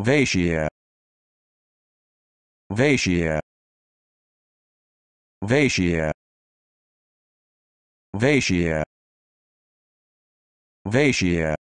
Vaishya Vaishya Vaishya Vaishya Vaishya